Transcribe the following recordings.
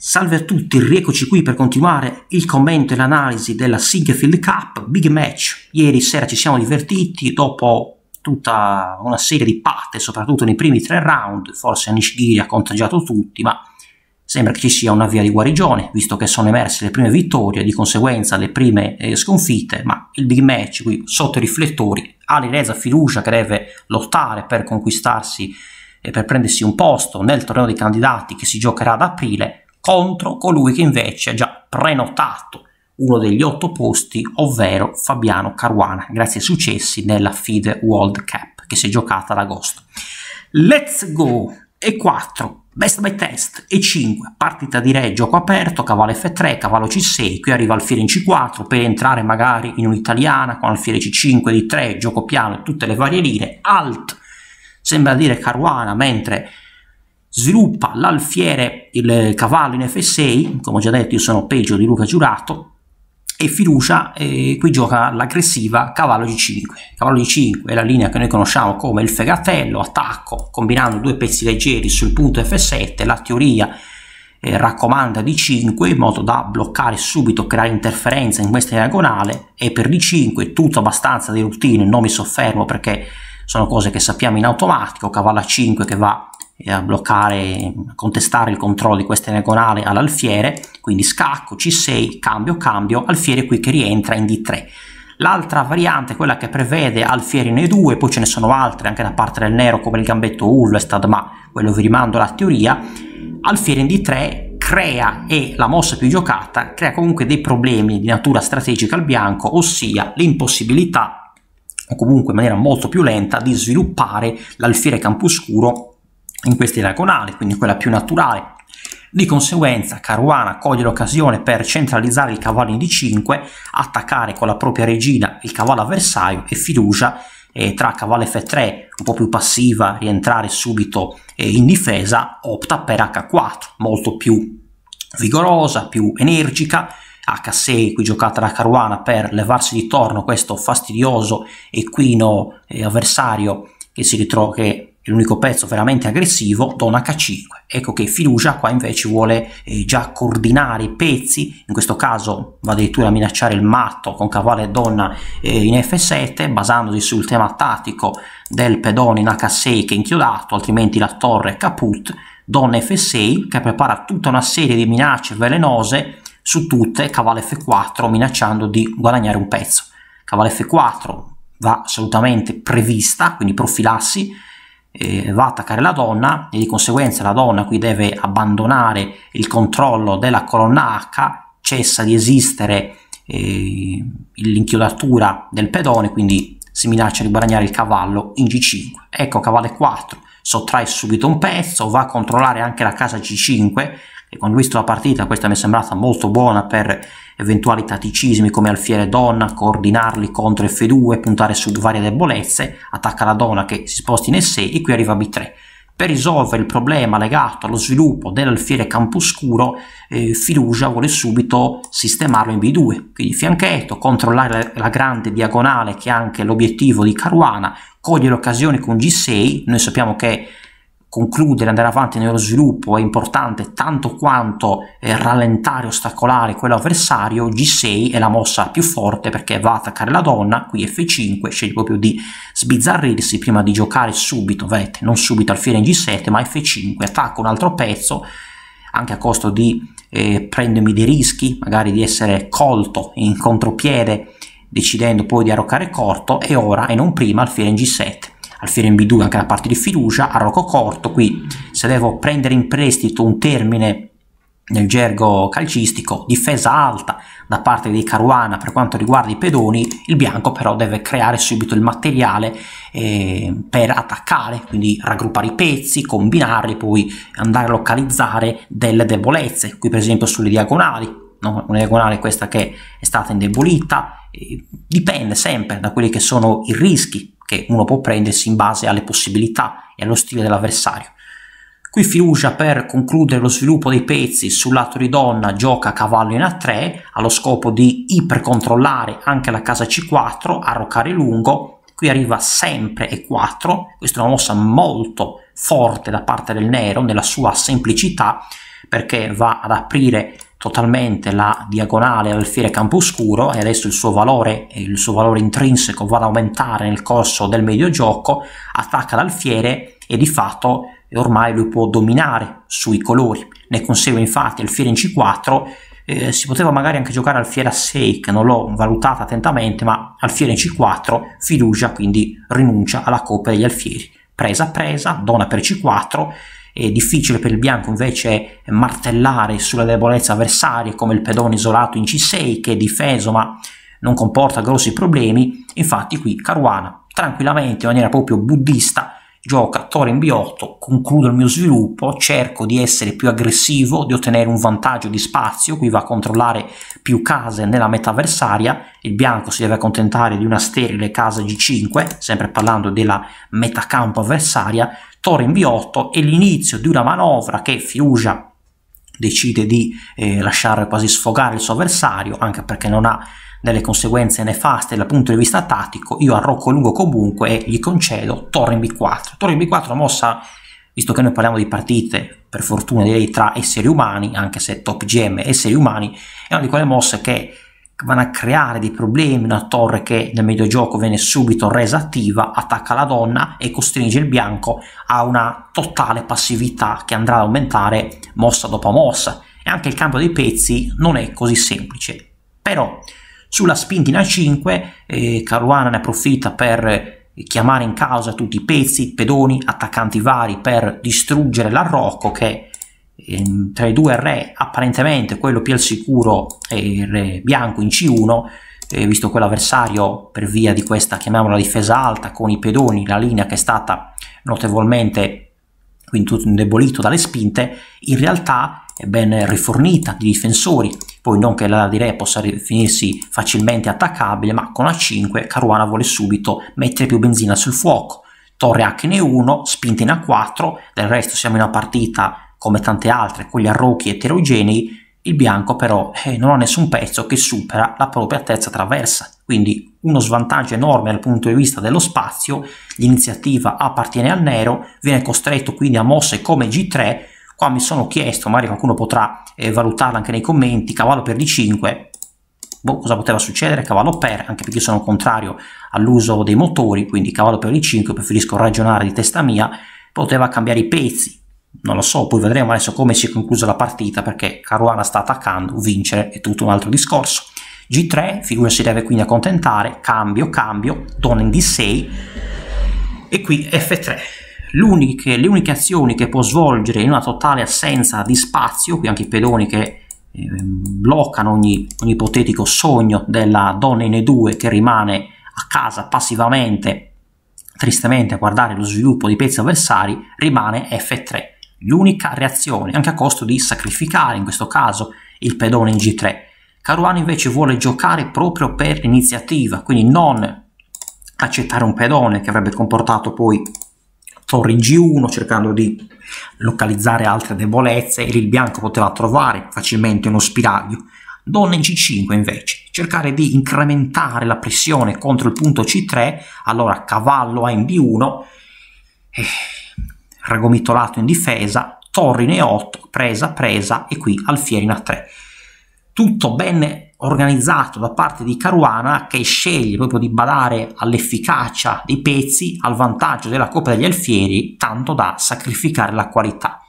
Salve a tutti, riecoci qui per continuare il commento e l'analisi della Sigfield Cup Big Match. Ieri sera ci siamo divertiti dopo tutta una serie di patte, soprattutto nei primi tre round, forse Nishigiri ha contagiato tutti, ma sembra che ci sia una via di guarigione, visto che sono emerse le prime vittorie, di conseguenza le prime eh, sconfitte, ma il Big Match qui sotto i riflettori ha l'iresa fiducia che deve lottare per conquistarsi e per prendersi un posto nel torneo dei candidati che si giocherà ad aprile contro colui che invece ha già prenotato uno degli otto posti, ovvero Fabiano Caruana, grazie ai successi nella FIDE World Cup che si è giocata ad agosto. Let's go! E4, best by test, E5, partita di re, gioco aperto, cavallo F3, cavallo C6, qui arriva alfiere in C4 per entrare magari in un'italiana con alfiere C5, D3, gioco piano, tutte le varie linee, alt, sembra dire Caruana, mentre sviluppa l'alfiere, il cavallo in F6, come ho già detto io sono peggio di Luca Giurato, e Fiducia eh, qui gioca l'aggressiva cavallo G5. Cavallo G5 è la linea che noi conosciamo come il fegatello, attacco, combinando due pezzi leggeri sul punto F7, la teoria eh, raccomanda D5 in modo da bloccare subito, creare interferenza in questa diagonale e per D5 tutto abbastanza di routine, non mi soffermo perché sono cose che sappiamo in automatico, cavallo A5 che va a bloccare, a contestare il controllo di questa diagonale all'alfiere, quindi scacco, c6, cambio, cambio, alfiere qui che rientra in d3. L'altra variante quella che prevede alfieri in E2, poi ce ne sono altre anche da parte del nero come il gambetto Ulvestad, ma quello vi rimando alla teoria. Alfieri in D3 crea, e la mossa più giocata, crea comunque dei problemi di natura strategica al bianco, ossia l'impossibilità, o comunque in maniera molto più lenta, di sviluppare l'alfiere campuscuro in questa diagonale, quindi quella più naturale. Di conseguenza Caruana coglie l'occasione per centralizzare il cavallo in D5, attaccare con la propria regina il cavallo avversario e Fiducia eh, tra cavallo F3 un po' più passiva, rientrare subito in difesa, opta per H4, molto più vigorosa, più energica, H6 qui giocata la Caruana per levarsi di torno questo fastidioso equino eh, avversario che si ritrova che l'unico pezzo veramente aggressivo, dona h5. Ecco che Fiducia qua invece vuole eh, già coordinare i pezzi, in questo caso va addirittura a minacciare il matto con cavallo e donna eh, in f7, basandosi sul tema tattico del pedone in h6 che è inchiodato, altrimenti la torre è caput, donna f6 che prepara tutta una serie di minacce velenose, su tutte cavallo f4 minacciando di guadagnare un pezzo. Cavallo f4 va assolutamente prevista, quindi profilassi, eh, va a attaccare la donna e di conseguenza la donna qui deve abbandonare il controllo della colonna H, cessa di esistere eh, l'inchiodatura del pedone, quindi si minaccia di guadagnare il cavallo in G5. Ecco cavallo 4 sottrae subito un pezzo, va a controllare anche la casa g 5 e ho visto la partita questa mi è sembrata molto buona per eventuali tatticismi come alfiere donna, coordinarli contro F2, puntare su varie debolezze, attacca la donna che si sposti in E6 e qui arriva B3. Per risolvere il problema legato allo sviluppo dell'alfiere Campuscuro, eh, Firugia vuole subito sistemarlo in B2, quindi fianchetto, controllare la, la grande diagonale che è anche l'obiettivo di Caruana, cogliere occasioni con G6, noi sappiamo che concludere, andare avanti nello sviluppo è importante tanto quanto eh, rallentare, ostacolare quell'avversario, G6 è la mossa più forte perché va a attaccare la donna, qui F5 sceglie proprio di sbizzarrirsi prima di giocare subito, vedete, non subito alfiere in G7 ma F5, attacca un altro pezzo anche a costo di eh, prendermi dei rischi, magari di essere colto in contropiede decidendo poi di arroccare corto e ora e non prima alfiere in G7 alfiere in B2 anche la parte di fiducia, a corto, qui se devo prendere in prestito un termine nel gergo calcistico, difesa alta da parte dei Caruana per quanto riguarda i pedoni, il bianco però deve creare subito il materiale eh, per attaccare, quindi raggruppare i pezzi, combinarli, poi andare a localizzare delle debolezze, qui per esempio sulle diagonali, no? una diagonale questa che è stata indebolita, eh, dipende sempre da quelli che sono i rischi che uno può prendersi in base alle possibilità e allo stile dell'avversario. Qui Fiugia per concludere lo sviluppo dei pezzi sul lato di donna gioca cavallo in A3 allo scopo di ipercontrollare anche la casa C4, arroccare lungo, qui arriva sempre E4, questa è una mossa molto forte da parte del nero nella sua semplicità perché va ad aprire totalmente la diagonale al fine campo oscuro e adesso il suo valore, il suo valore intrinseco va ad aumentare nel corso del medio gioco, attacca l'alfiere e di fatto ormai lui può dominare sui colori. Ne consegue infatti alfiere in C4, eh, si poteva magari anche giocare alfiere a 6 che non l'ho valutata attentamente, ma alfiere in C4, fiducia quindi rinuncia alla coppa degli alfieri. Presa presa, dona per C4, è difficile per il bianco invece martellare sulla debolezza avversaria come il pedone isolato in C6 che è difeso ma non comporta grossi problemi. Infatti qui Caruana tranquillamente in maniera proprio buddista gioca Tore in b8, concludo il mio sviluppo, cerco di essere più aggressivo, di ottenere un vantaggio di spazio, qui va a controllare più case nella metà avversaria, il bianco si deve accontentare di una sterile casa g5, sempre parlando della metà campo avversaria, Toro in V8 e l'inizio di una manovra che Fiugia decide di eh, lasciare quasi sfogare il suo avversario, anche perché non ha delle conseguenze nefaste dal punto di vista tattico, io arrocco lungo comunque e gli concedo torre in B4. Torre in B4 mossa, visto che noi parliamo di partite, per fortuna direi tra esseri umani, anche se top GM esseri umani, è una di quelle mosse che vanno a creare dei problemi, una torre che nel mediogioco viene subito resa attiva, attacca la donna e costringe il bianco a una totale passività che andrà ad aumentare mossa dopo mossa. E anche il cambio dei pezzi non è così semplice. Però sulla spintina 5 eh, Caruana ne approfitta per chiamare in causa tutti i pezzi, pedoni, attaccanti vari per distruggere l'arrocco che Ehm, tra i due re apparentemente quello più al sicuro è il re bianco in C1 eh, visto quell'avversario per via di questa chiamiamola difesa alta con i pedoni la linea che è stata notevolmente quindi tutto indebolito dalle spinte in realtà è ben rifornita di difensori poi non che la direi possa finirsi facilmente attaccabile ma con A5 Caruana vuole subito mettere più benzina sul fuoco torre H1 spinta in A4 del resto siamo in una partita come tante altre con gli arrochi eterogenei, il bianco però eh, non ha nessun pezzo che supera la propria altezza traversa, quindi uno svantaggio enorme dal punto di vista dello spazio, l'iniziativa appartiene al nero, viene costretto quindi a mosse come G3, qua mi sono chiesto, magari qualcuno potrà eh, valutarla anche nei commenti, cavallo per D5, boh, cosa poteva succedere, cavallo per, anche perché sono contrario all'uso dei motori, quindi cavallo per D5, preferisco ragionare di testa mia, poteva cambiare i pezzi, non lo so, poi vedremo adesso come si è conclusa la partita perché Caruana sta attaccando, vincere è tutto un altro discorso. G3, figura si deve quindi accontentare, cambio, cambio, donna in D6 e qui F3. Uniche, le uniche azioni che può svolgere in una totale assenza di spazio, qui anche i pedoni che eh, bloccano ogni, ogni ipotetico sogno della donna in E2 che rimane a casa passivamente, tristemente a guardare lo sviluppo di pezzi avversari, rimane F3 l'unica reazione, anche a costo di sacrificare in questo caso il pedone in G3. Caruana invece vuole giocare proprio per iniziativa, quindi non accettare un pedone che avrebbe comportato poi torre in G1 cercando di localizzare altre debolezze e il bianco poteva trovare facilmente uno spiraglio. Donna in g 5 invece, cercare di incrementare la pressione contro il punto C3, allora cavallo a in B1 Ragomitolato in difesa, Torrine e 8, presa, presa e qui Alfierina a 3. Tutto ben organizzato da parte di Caruana che sceglie proprio di badare all'efficacia dei pezzi al vantaggio della Coppa degli Alfieri, tanto da sacrificare la qualità.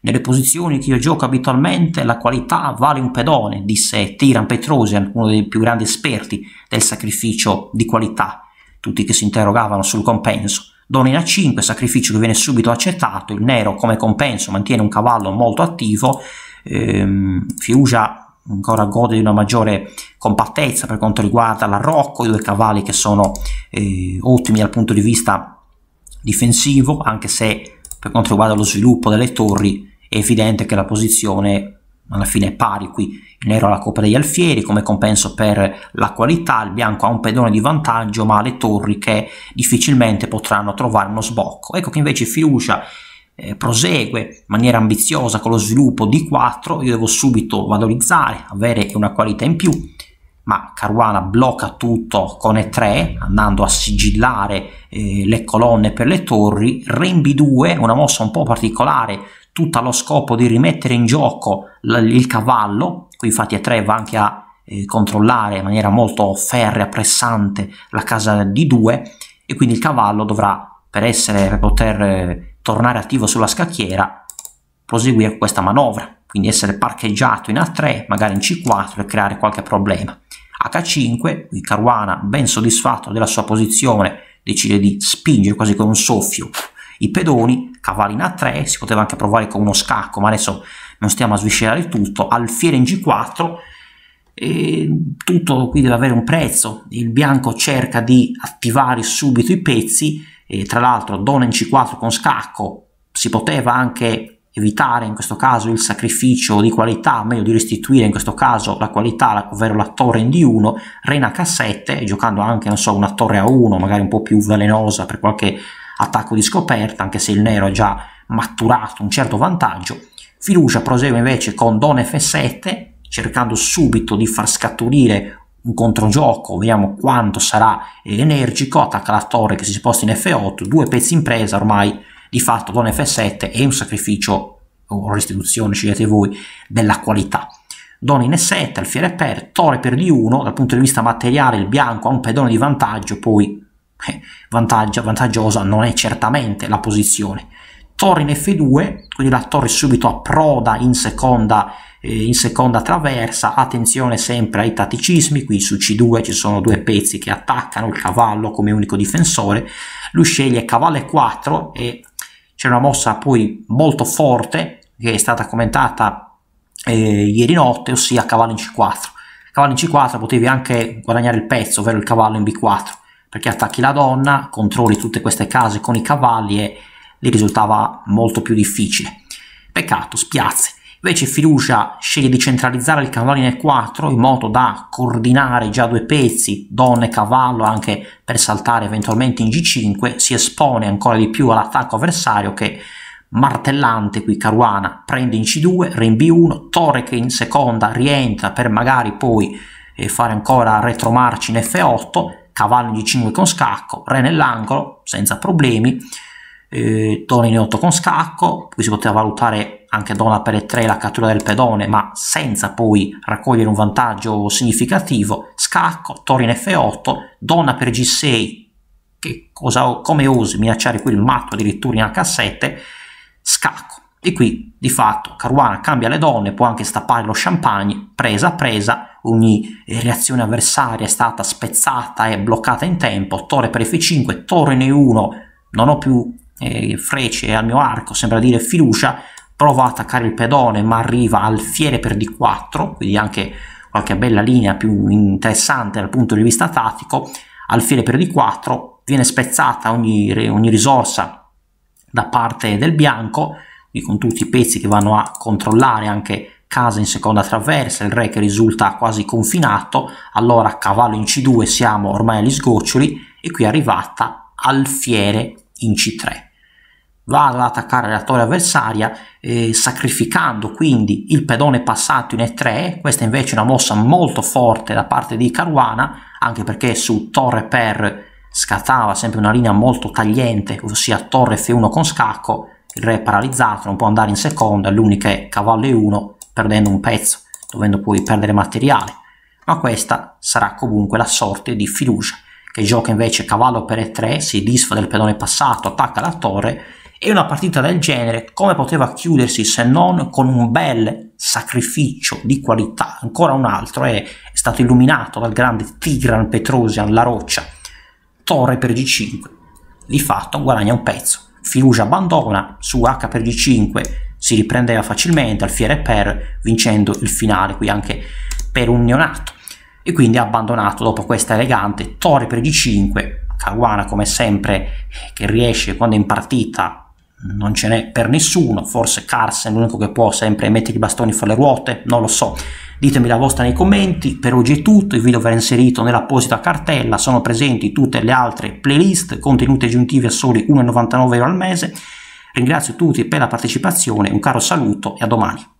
Nelle posizioni che io gioco abitualmente la qualità vale un pedone, disse Tiran Petrosian, uno dei più grandi esperti del sacrificio di qualità, tutti che si interrogavano sul compenso. Domina 5, sacrificio che viene subito accettato, il nero come compenso mantiene un cavallo molto attivo, ehm, Fiugia ancora gode di una maggiore compattezza per quanto riguarda l'arrocco, i due cavalli che sono eh, ottimi dal punto di vista difensivo, anche se per quanto riguarda lo sviluppo delle torri è evidente che la posizione alla fine è pari qui il nero ha la coppa degli alfieri come compenso per la qualità il bianco ha un pedone di vantaggio ma ha le torri che difficilmente potranno trovare uno sbocco ecco che invece fiducia eh, prosegue in maniera ambiziosa con lo sviluppo di 4 io devo subito valorizzare avere una qualità in più ma Caruana blocca tutto con E3 andando a sigillare eh, le colonne per le torri Rembi 2 una mossa un po' particolare tutta lo scopo di rimettere in gioco il cavallo, qui infatti E3 va anche a eh, controllare in maniera molto ferrea, pressante la casa di 2 e quindi il cavallo dovrà per, essere, per poter eh, tornare attivo sulla scacchiera proseguire questa manovra, quindi essere parcheggiato in A3, magari in C4 e creare qualche problema. H5, qui Caruana ben soddisfatto della sua posizione decide di spingere quasi con un soffio i pedoni, in a 3, si poteva anche provare con uno scacco, ma adesso non stiamo a sviscerare tutto, alfiere in G4, tutto qui deve avere un prezzo, il bianco cerca di attivare subito i pezzi, e tra l'altro donna in C4 con scacco, si poteva anche evitare in questo caso il sacrificio di qualità, meglio di restituire in questo caso la qualità, ovvero la torre in D1, rena K7, giocando anche non so, una torre a 1, magari un po' più velenosa per qualche attacco di scoperta, anche se il nero ha già maturato un certo vantaggio. Fiducia prosegue invece con Don F7, cercando subito di far scaturire un controgioco, vediamo quanto sarà energico, attacca la torre che si sposta in F8, due pezzi in presa ormai, di fatto Don F7 è un sacrificio o restituzione, scegliete voi, della qualità. Don in E7, alfiere per, torre per D1, dal punto di vista materiale il bianco ha un pedone di vantaggio, poi eh, vantaggio, vantaggiosa non è certamente la posizione. Torre in F2, quindi la torre subito approda in seconda, eh, in seconda traversa, attenzione sempre ai tatticismi, qui su C2 ci sono due pezzi che attaccano il cavallo come unico difensore, lui sceglie cavallo E4 e c'è una mossa poi molto forte che è stata commentata eh, ieri notte, ossia cavallo in C4. Cavallo in C4 potevi anche guadagnare il pezzo, ovvero il cavallo in B4 perché attacchi la donna, controlli tutte queste case con i cavalli e gli risultava molto più difficile. Peccato, spiazze. Invece Fiducia sceglie di centralizzare il cavallo in E4 in modo da coordinare già due pezzi, donna e cavallo, anche per saltare eventualmente in G5, si espone ancora di più all'attacco avversario che martellante qui Caruana prende in C2, re in B1, torre che in seconda rientra per magari poi eh, fare ancora retromarci in F8, cavallo in g5 con scacco, re nell'angolo senza problemi, eh, toro in 8 con scacco, qui si poteva valutare anche donna per e3 la cattura del pedone, ma senza poi raccogliere un vantaggio significativo, scacco, toro in f8, donna per g6, che cosa, come osi minacciare qui il matto addirittura in h7, scacco. E qui di fatto Caruana cambia le donne, può anche stappare lo champagne, presa presa, ogni eh, reazione avversaria è stata spezzata e bloccata in tempo, torre per F5, torre N1, non ho più eh, frecce al mio arco, sembra dire fiducia, prova ad attaccare il pedone ma arriva al fiere per D4, quindi anche qualche bella linea più interessante dal punto di vista tattico, al fiere per D4 viene spezzata ogni, ogni risorsa da parte del bianco, con tutti i pezzi che vanno a controllare anche casa in seconda traversa, il re che risulta quasi confinato, allora cavallo in C2 siamo ormai agli sgoccioli e qui è arrivata alfiere in C3. Va ad attaccare la torre avversaria eh, sacrificando quindi il pedone passato in E3, questa invece è una mossa molto forte da parte di Caruana, anche perché su torre per scattava sempre una linea molto tagliente, ossia torre F1 con scacco, il re è paralizzato, non può andare in seconda, l'unica è cavallo e1, perdendo un pezzo, dovendo poi perdere materiale, ma questa sarà comunque la sorte di fiducia, che gioca invece cavallo per e3, si disfa del pedone passato, attacca la torre, e una partita del genere come poteva chiudersi se non con un bel sacrificio di qualità, ancora un altro, è, eh, è stato illuminato dal grande Tigran Petrosian La Roccia, torre per g5, di fatto guadagna un pezzo. Fiusa abbandona, su HPG5 si riprendeva facilmente, Alfiere e Per vincendo il finale, qui anche per un neonato. E quindi ha abbandonato dopo questa elegante torre per D5, Caruana come sempre che riesce quando è in partita non ce n'è per nessuno, forse Carsen l'unico che può sempre mettere i bastoni fra le ruote, non lo so. Ditemi la vostra nei commenti, per oggi è tutto, il video verrà inserito nell'apposita cartella, sono presenti tutte le altre playlist, contenuti aggiuntivi a soli 1,99€ al mese. Ringrazio tutti per la partecipazione, un caro saluto e a domani.